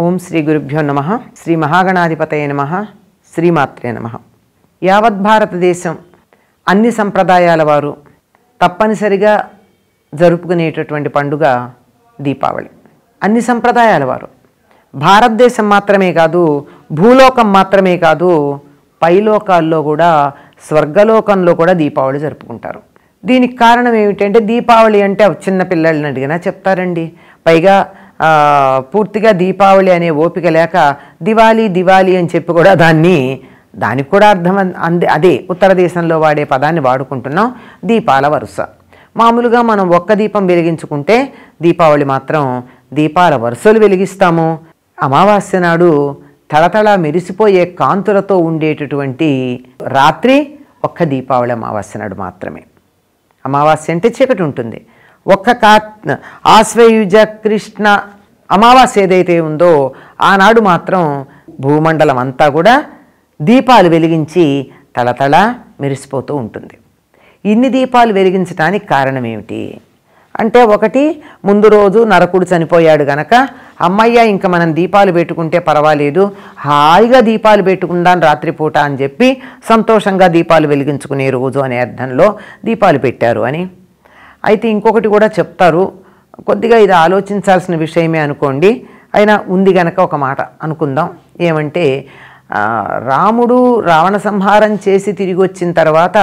ఓం శ్రీ గురుభ్యో నమ శ్రీ మహాగణాధిపతయ నమ శ్రీమాత్రే నమ యావత్ భారతదేశం అన్ని సంప్రదాయాల వారు తప్పనిసరిగా జరుపుకునేటటువంటి పండుగ దీపావళి అన్ని సంప్రదాయాల వారు భారతదేశం మాత్రమే కాదు భూలోకం మాత్రమే కాదు పైలోకాల్లో కూడా స్వర్గలోకంలో కూడా దీపావళి జరుపుకుంటారు దీనికి కారణం ఏమిటంటే దీపావళి అంటే చిన్న పిల్లల్ని అడిగినా చెప్తారండి పైగా పూర్తిగా దీపావళి అనే ఓపిక లేక దివాళీ దివాళీ అని చెప్పి కూడా దాన్ని దానికి కూడా అర్థం అంది అదే ఉత్తర దేశంలో వాడే పదాన్ని వాడుకుంటున్నాం దీపాల వరుస మామూలుగా మనం ఒక్క దీపం వెలిగించుకుంటే దీపావళి మాత్రం దీపాల వరుసలు వెలిగిస్తాము అమావాస్య నాడు తలతళ మెరిసిపోయే కాంతులతో ఉండేటటువంటి రాత్రి ఒక్క దీపావళి అమావాస్య నాడు మాత్రమే అమావాస్య అంటే చీకటి ఉంటుంది ఒక్క కా ఆశ్వయుజ కృష్ణ అమావాస్య ఏదైతే ఉందో ఆనాడు మాత్రం భూమండలం అంతా కూడా దీపాలు వెలిగించి తలతళ మెరిసిపోతూ ఉంటుంది ఇన్ని దీపాలు వెలిగించడానికి కారణం ఏమిటి అంటే ఒకటి ముందు రోజు నరకుడు చనిపోయాడు గనక అమ్మయ్య ఇంకా మనం దీపాలు పెట్టుకుంటే పర్వాలేదు హాయిగా దీపాలు పెట్టుకుందాం రాత్రిపూట అని చెప్పి సంతోషంగా దీపాలు వెలిగించుకునే రోజు అనే అర్థంలో దీపాలు పెట్టారు అని అయితే ఇంకొకటి కూడా చెప్తారు కొద్దిగా ఇది ఆలోచించాల్సిన విషయమే అనుకోండి అయినా ఉంది గనక ఒక మాట అనుకుందాం ఏమంటే రాముడు రావణ సంహారం చేసి తిరిగి వచ్చిన తర్వాత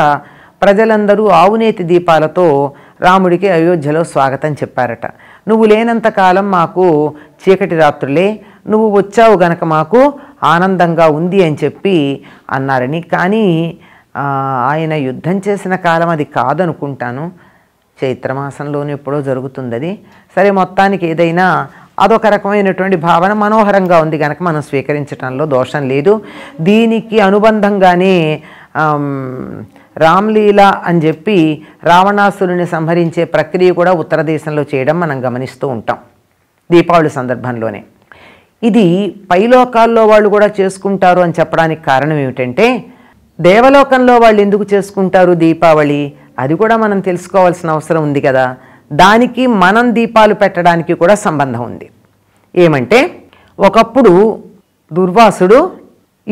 ప్రజలందరూ ఆవునేతి దీపాలతో రాముడికి అయోధ్యలో స్వాగతం చెప్పారట నువ్వు లేనంతకాలం మాకు చీకటి రాత్రులే నువ్వు వచ్చావు గనక మాకు ఆనందంగా ఉంది అని చెప్పి అన్నారని కానీ ఆయన యుద్ధం చేసిన కాలం అది కాదనుకుంటాను చైత్రమాసంలోనే ఎప్పుడో జరుగుతుంది అది సరే మొత్తానికి ఏదైనా అదొక రకమైనటువంటి భావన మనోహరంగా ఉంది కనుక మనం స్వీకరించడంలో దోషం లేదు దీనికి అనుబంధంగానే రామ్లీల అని చెప్పి రావణాసురుని సంహరించే ప్రక్రియ కూడా ఉత్తర దేశంలో చేయడం మనం గమనిస్తూ ఉంటాం దీపావళి సందర్భంలోనే ఇది పైలోకాల్లో వాళ్ళు కూడా చేసుకుంటారు అని చెప్పడానికి కారణం ఏమిటంటే దేవలోకంలో వాళ్ళు ఎందుకు చేసుకుంటారు దీపావళి అది కూడా మనం తెలుసుకోవాల్సిన అవసరం ఉంది కదా దానికి మనం దీపాలు పెట్టడానికి కూడా సంబంధం ఉంది ఏమంటే ఒకప్పుడు దుర్వాసుడు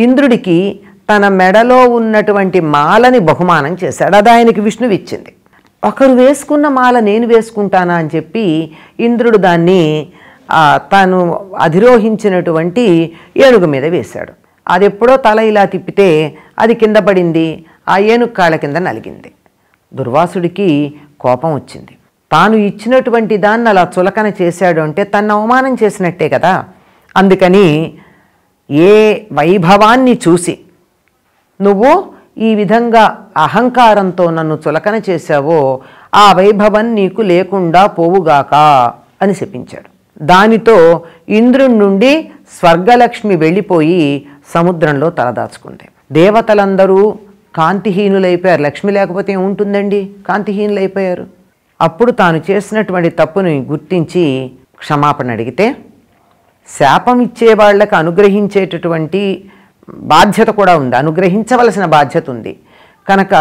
ఇంద్రుడికి తన మెడలో ఉన్నటువంటి మాలని బహుమానం చేశాడు అది ఆయనకి విష్ణువు ఇచ్చింది ఒకరు వేసుకున్న మాల నేను వేసుకుంటానా అని చెప్పి ఇంద్రుడు దాన్ని తను అధిరోహించినటువంటి ఏనుగు మీద వేశాడు అది ఎప్పుడో తల ఇలా తిప్పితే అది కింద పడింది ఆ ఏనుగు కాళ్ళ కింద నలిగింది దుర్వాసుడికి కోపం వచ్చింది తాను ఇచ్చినటువంటి దాన్ని అలా చులకన చేశాడు అంటే తను అవమానం చేసినట్టే కదా అందుకని ఏ వైభవాన్ని చూసి నువ్వు ఈ విధంగా అహంకారంతో నన్ను చులకన చేశావో ఆ వైభవం నీకు లేకుండా పోవుగాక అని శపించాడు దానితో ఇంద్రుడి నుండి స్వర్గలక్ష్మి వెళ్ళిపోయి సముద్రంలో తలదాచుకుంది దేవతలందరూ కాంతిహీనులైపోయారు లక్ష్మి లేకపోతే ఏముంటుందండి కాంతిహీనులైపోయారు అప్పుడు తాను చేసినటువంటి తప్పుని గుర్తించి క్షమాపణ అడిగితే శాపం ఇచ్చే వాళ్ళకు అనుగ్రహించేటటువంటి బాధ్యత కూడా ఉంది అనుగ్రహించవలసిన బాధ్యత ఉంది కనుక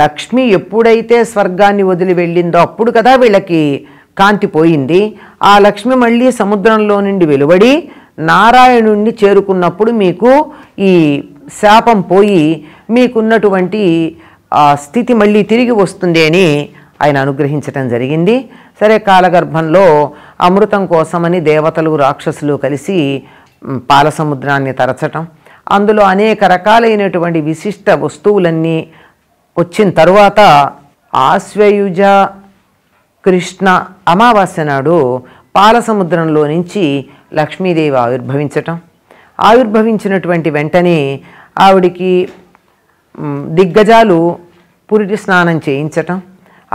లక్ష్మి ఎప్పుడైతే స్వర్గాన్ని వదిలి వెళ్ళిందో అప్పుడు కదా వీళ్ళకి కాంతి పోయింది ఆ లక్ష్మి మళ్ళీ సముద్రంలో నుండి వెలువడి నారాయణుణ్ణి చేరుకున్నప్పుడు మీకు ఈ శాపం పోయి మీకున్నటువంటి ఆ స్థితి మళ్ళీ తిరిగి వస్తుంది అని ఆయన అనుగ్రహించటం జరిగింది సరే కాలగర్భంలో అమృతం కోసమని దేవతలు రాక్షసులు కలిసి పాల సముద్రాన్ని తరచటం అందులో అనేక రకాలైనటువంటి విశిష్ట వస్తువులన్నీ వచ్చిన తరువాత ఆశ్వయుజ కృష్ణ అమావాస్య నాడు పాల సముద్రంలో నుంచి లక్ష్మీదేవి ఆవిర్భవించటం ఆవిర్భవించినటువంటి వెంటనే ఆవిడికి దిగ్గజాలు పురిటి స్నానం చేయించటం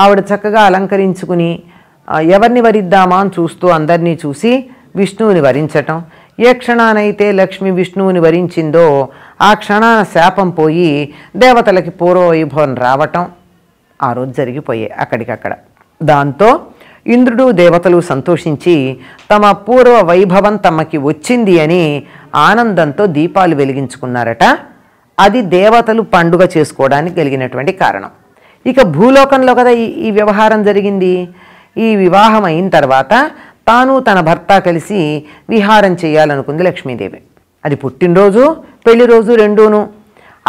ఆవిడ చక్కగా అలంకరించుకుని ఎవరిని వరిద్దామా అని చూస్తూ అందరినీ చూసి విష్ణువుని వరించటం ఏ క్షణానైతే లక్ష్మి విష్ణువుని వరించిందో ఆ క్షణాన శాపం పోయి దేవతలకి పూర్వవైభవం రావటం ఆ రోజు జరిగిపోయే అక్కడికక్కడ దాంతో ఇంద్రుడు దేవతలు సంతోషించి తమ పూర్వ వైభవం తమకి వచ్చింది అని ఆనందంతో దీపాలు వెలిగించుకున్నారట అది దేవతలు పండుగ చేసుకోవడానికి కలిగినటువంటి కారణం ఇక భూలోకంలో కదా ఈ ఈ వ్యవహారం జరిగింది ఈ వివాహం అయిన తర్వాత తాను తన భర్త కలిసి విహారం చేయాలనుకుంది లక్ష్మీదేవి అది పుట్టినరోజు పెళ్లి రోజు రెండూను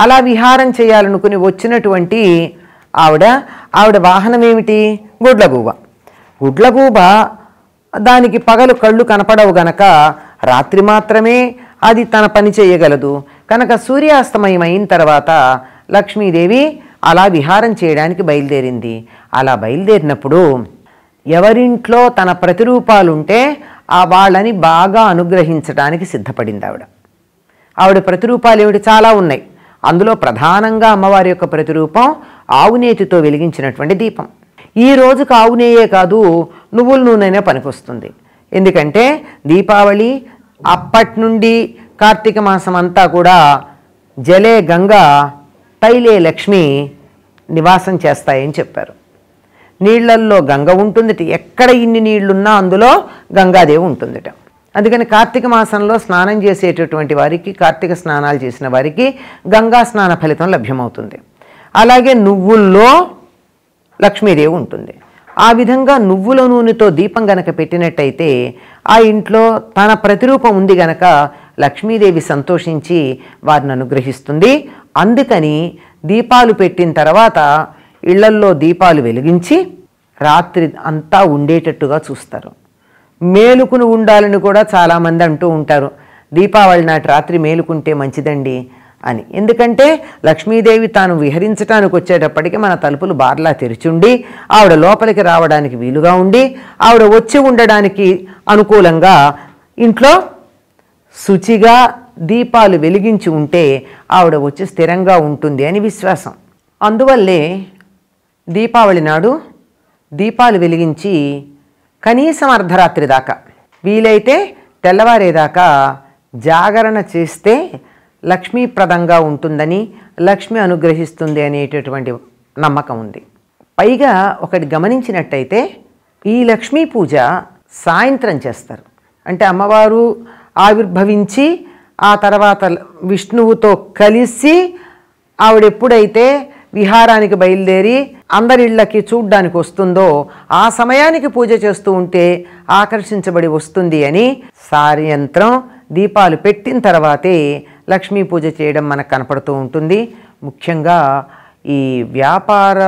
అలా విహారం చేయాలనుకుని వచ్చినటువంటి ఆవిడ ఆవిడ వాహనం ఏమిటి గుడ్లగూబ గుడ్లగూబ దానికి పగలు కళ్ళు కనపడవు గనక రాత్రి మాత్రమే అది తన పని చేయగలదు కనుక సూర్యాస్తమయం అయిన తర్వాత లక్ష్మీదేవి అలా విహారం చేయడానికి బయలుదేరింది అలా బయలుదేరినప్పుడు ఎవరింట్లో తన ప్రతిరూపాలుంటే ఆ వాళ్ళని బాగా అనుగ్రహించడానికి సిద్ధపడింది ఆవిడ ఆవిడ ప్రతిరూపాలు ఏమిటి చాలా ఉన్నాయి అందులో ప్రధానంగా అమ్మవారి యొక్క ప్రతిరూపం ఆవునేతితో వెలిగించినటువంటి దీపం ఈ రోజుకు ఆవునేయే కాదు నువ్వుల నూనెనే పనికొస్తుంది ఎందుకంటే దీపావళి అప్పటి నుండి కార్తీక మాసం అంతా కూడా జలే గంగ తైలే లక్ష్మి నివాసం చేస్తాయని చెప్పారు నీళ్లల్లో గంగ ఉంటుంది ఎక్కడ ఇన్ని నీళ్లున్నా అందులో గంగాదేవి ఉంటుందిట అందుకని కార్తీక మాసంలో స్నానం చేసేటటువంటి వారికి కార్తీక స్నానాలు చేసిన వారికి గంగా స్నాన ఫలితం లభ్యమవుతుంది అలాగే నువ్వుల్లో లక్ష్మీదేవి ఉంటుంది ఆ విధంగా నువ్వుల నూనెతో దీపం గనక పెట్టినట్టయితే ఆ ఇంట్లో తన ప్రతిరూపం ఉంది గనక లక్ష్మీదేవి సంతోషించి వారిని అనుగ్రహిస్తుంది అందుకని దీపాలు పెట్టిన తర్వాత ఇళ్లల్లో దీపాలు వెలిగించి రాత్రి అంతా ఉండేటట్టుగా చూస్తారు మేలుకుని ఉండాలని కూడా చాలామంది అంటూ ఉంటారు దీపావళి నాటి రాత్రి మేలుకుంటే మంచిదండి అని ఎందుకంటే లక్ష్మీదేవి తాను విహరించడానికి వచ్చేటప్పటికి మన తలుపులు బార్లా తెరిచుండి ఆవిడ లోపలికి రావడానికి వీలుగా ఉండి ఆవిడ వచ్చి ఉండడానికి అనుకూలంగా ఇంట్లో శుచిగా దీపాలు వెలిగించి ఉంటే ఆవిడ వచ్చి స్థిరంగా ఉంటుంది అని విశ్వాసం అందువల్లే దీపావళి నాడు దీపాలు వెలిగించి కనీసం అర్ధరాత్రి దాకా వీలైతే తెల్లవారేదాకా జాగరణ చేస్తే లక్ష్మీప్రదంగా ఉంటుందని లక్ష్మి అనుగ్రహిస్తుంది అనేటటువంటి నమ్మకం ఉంది పైగా ఒకటి గమనించినట్టయితే ఈ లక్ష్మీ పూజ సాయంత్రం చేస్తారు అంటే అమ్మవారు ఆవిర్భవించి ఆ తర్వాత విష్ణువుతో కలిసి ఆవిడ ఎప్పుడైతే విహారానికి బయలుదేరి అందరిళ్ళకి చూడ్డానికి వస్తుందో ఆ సమయానికి పూజ చేస్తూ ఉంటే ఆకర్షించబడి వస్తుంది అని సాయంత్రం దీపాలు పెట్టిన తర్వాతే లక్ష్మీ పూజ చేయడం మనకు కనపడుతూ ఉంటుంది ముఖ్యంగా ఈ వ్యాపార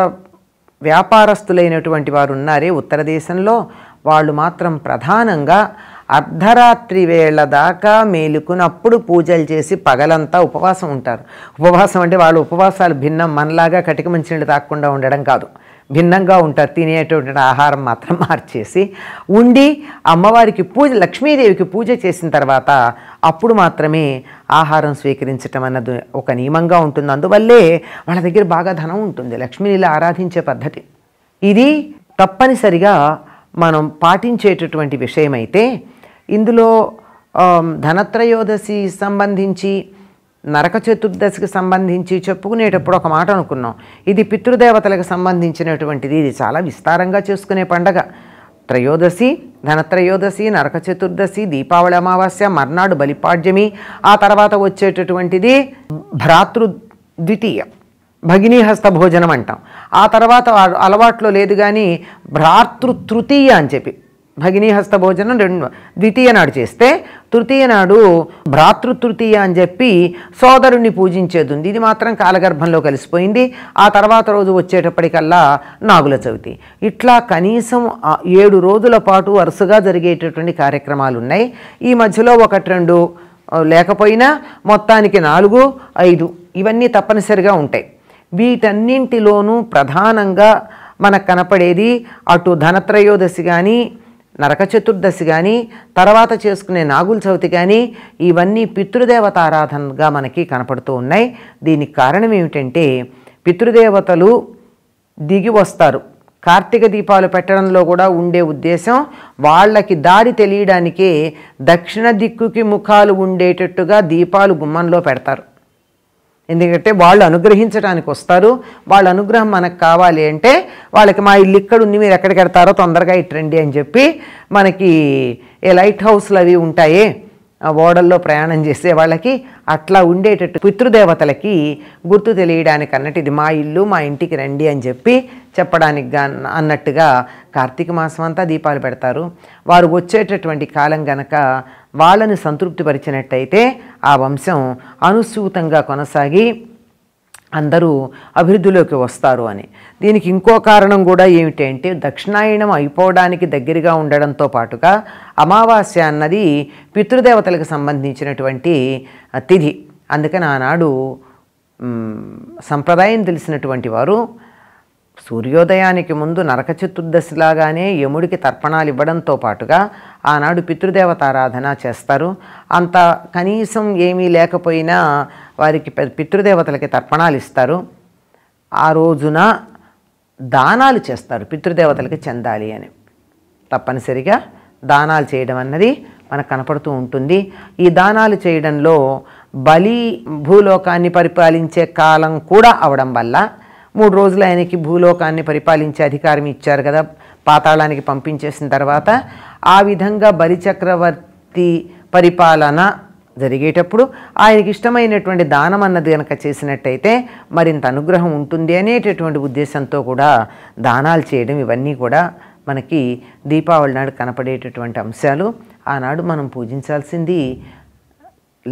వ్యాపారస్తులైనటువంటి వారు ఉన్నారే ఉత్తర దేశంలో వాళ్ళు మాత్రం ప్రధానంగా అర్ధరాత్రి వేళ దాకా మేలుకున్నప్పుడు పూజలు చేసి పగలంతా ఉపవాసం ఉంటారు ఉపవాసం అంటే వాళ్ళు ఉపవాసాలు భిన్నం మనలాగా కటిక మంచినీళ్ళు తాకుండా ఉండడం కాదు భిన్నంగా ఉంటారు తినేటువంటి ఆహారం మాత్రం మార్చేసి ఉండి అమ్మవారికి పూజ లక్ష్మీదేవికి పూజ చేసిన తర్వాత అప్పుడు మాత్రమే ఆహారం స్వీకరించటం అన్నది ఒక నియమంగా ఉంటుంది అందువల్లే వాళ్ళ దగ్గర బాగా ధనం ఉంటుంది లక్ష్మీని ఆరాధించే పద్ధతి ఇది తప్పనిసరిగా మనం పాటించేటటువంటి విషయమైతే ఇందులో ధనత్రయోదశి సంబంధించి నరక చతుర్దశికి సంబంధించి చెప్పుకునేటప్పుడు ఒక మాట అనుకున్నాం ఇది పితృదేవతలకు సంబంధించినటువంటిది ఇది చాలా విస్తారంగా చేసుకునే పండగ త్రయోదశి ధనత్రయోదశి నరక చతుర్దశి దీపావళి అమావాస్య మర్నాడు బలిపాడ్యమి ఆ తర్వాత వచ్చేటటువంటిది భ్రాతృ ద్వితీయ భగినీ హస్త భోజనం అంటాం ఆ తర్వాత అలవాట్లో లేదు కానీ భ్రాతృ అని చెప్పి భగినీ హస్త భోజనం రెండు ద్వితీయ నాడు చేస్తే తృతీయ నాడు భ్రాతృతృతీయ అని చెప్పి సోదరుణ్ణి పూజించేది ఉంది ఇది మాత్రం కాలగర్భంలో కలిసిపోయింది ఆ తర్వాత రోజు వచ్చేటప్పటికల్లా నాగుల చవితి ఇట్లా కనీసం ఏడు రోజుల పాటు వరుసగా జరిగేటటువంటి కార్యక్రమాలు ఉన్నాయి ఈ మధ్యలో ఒకటి రెండు లేకపోయినా మొత్తానికి నాలుగు ఐదు ఇవన్నీ తప్పనిసరిగా ఉంటాయి వీటన్నింటిలోనూ ప్రధానంగా మనకు కనపడేది అటు ధనత్రయోదశి కానీ నరక చతుర్దశి కానీ తర్వాత చేసుకునే నాగుల చవితి కానీ ఇవన్నీ పితృదేవతారాధనగా మనకి కనపడుతూ ఉన్నాయి దీనికి కారణం ఏమిటంటే పితృదేవతలు దిగి వస్తారు కార్తీక దీపాలు పెట్టడంలో కూడా ఉండే ఉద్దేశం వాళ్ళకి దారి తెలియడానికే దక్షిణ దిక్కుకి ముఖాలు ఉండేటట్టుగా దీపాలు గుమ్మంలో పెడతారు ఎందుకంటే వాళ్ళు అనుగ్రహించడానికి వస్తారు వాళ్ళ అనుగ్రహం మనకు కావాలి అంటే వాళ్ళకి మా ఇల్లు ఇక్కడ ఉంది మీరు ఎక్కడికి వెడతారో తొందరగా ఇట్రండి అని చెప్పి మనకి ఏ లైట్ హౌస్లు అవి ఉంటాయి ఓడల్లో ప్రయాణం చేసే వాళ్ళకి అట్లా ఉండేటట్టు పితృదేవతలకి గుర్తు తెలియడానికి అన్నట్టు ఇది మా ఇల్లు మా ఇంటికి రండి అని చెప్పి చెప్పడానికి అన్నట్టుగా కార్తీక మాసం అంతా దీపాలు పెడతారు వారు వచ్చేటటువంటి కాలం గనక వాళ్ళని సంతృప్తిపరిచినట్టయితే ఆ వంశం అనుసూతంగా కొనసాగి అందరూ అభివృద్ధిలోకి వస్తారు అని దీనికి ఇంకో కారణం కూడా ఏమిటంటే దక్షిణాయనం అయిపోవడానికి దగ్గరగా ఉండడంతో పాటుగా అమావాస్య అన్నది పితృదేవతలకు సంబంధించినటువంటి తిథి అందుకని ఆనాడు సంప్రదాయం తెలిసినటువంటి వారు సూర్యోదయానికి ముందు నరక చతుర్దశిలాగానే యముడికి తర్పణాలు ఇవ్వడంతో పాటుగా ఆనాడు పితృదేవత ఆరాధన చేస్తారు అంత కనీసం ఏమీ లేకపోయినా వారికి పితృదేవతలకి తర్పణాలు ఇస్తారు ఆ రోజున దానాలు చేస్తారు పితృదేవతలకి చెందాలి అని తప్పనిసరిగా దానాలు చేయడం అన్నది మనకు కనపడుతూ ఉంటుంది ఈ దానాలు చేయడంలో బలి భూలోకాన్ని పరిపాలించే కాలం కూడా అవడం వల్ల మూడు రోజులు ఆయనకి భూలోకాన్ని పరిపాలించే అధికారం ఇచ్చారు కదా పాతాళానికి పంపించేసిన తర్వాత ఆ విధంగా బలిచక్రవర్తి పరిపాలన జరిగేటప్పుడు ఆయనకి ఇష్టమైనటువంటి దానం అన్నది కనుక చేసినట్టయితే మరింత అనుగ్రహం ఉంటుంది అనేటటువంటి ఉద్దేశంతో కూడా దానాలు చేయడం ఇవన్నీ కూడా మనకి దీపావళి నాడు కనపడేటటువంటి అంశాలు ఆనాడు మనం పూజించాల్సింది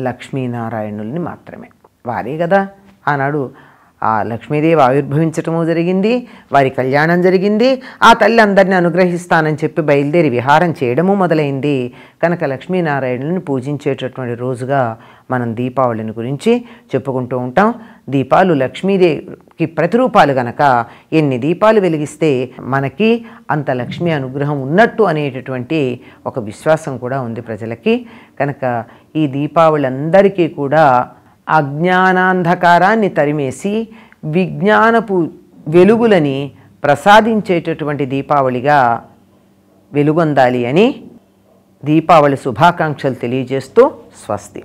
లక్ష్మీనారాయణుల్ని మాత్రమే వారే కదా ఆనాడు ఆ లక్ష్మీదేవి ఆవిర్భవించటము జరిగింది వారి కళ్యాణం జరిగింది ఆ తల్లి అందరినీ అనుగ్రహిస్తానని చెప్పి బయలుదేరి విహారం చేయడము మొదలైంది కనుక లక్ష్మీనారాయణుని పూజించేటటువంటి రోజుగా మనం దీపావళిని గురించి చెప్పుకుంటూ ఉంటాం దీపాలు లక్ష్మీదేవికి ప్రతిరూపాలు గనక ఎన్ని దీపాలు వెలిగిస్తే మనకి అంత లక్ష్మీ అనుగ్రహం ఉన్నట్టు అనేటటువంటి ఒక విశ్వాసం కూడా ఉంది ప్రజలకి కనుక ఈ దీపావళి అందరికీ కూడా అజ్ఞానాంధకారాన్ని తరిమేసి విజ్ఞానపు వెలుగులని ప్రసాదించేటటువంటి దీపావళిగా వెలుగొందాలి అని దీపావళి శుభాకాంక్షలు తెలియజేస్తూ స్వస్తి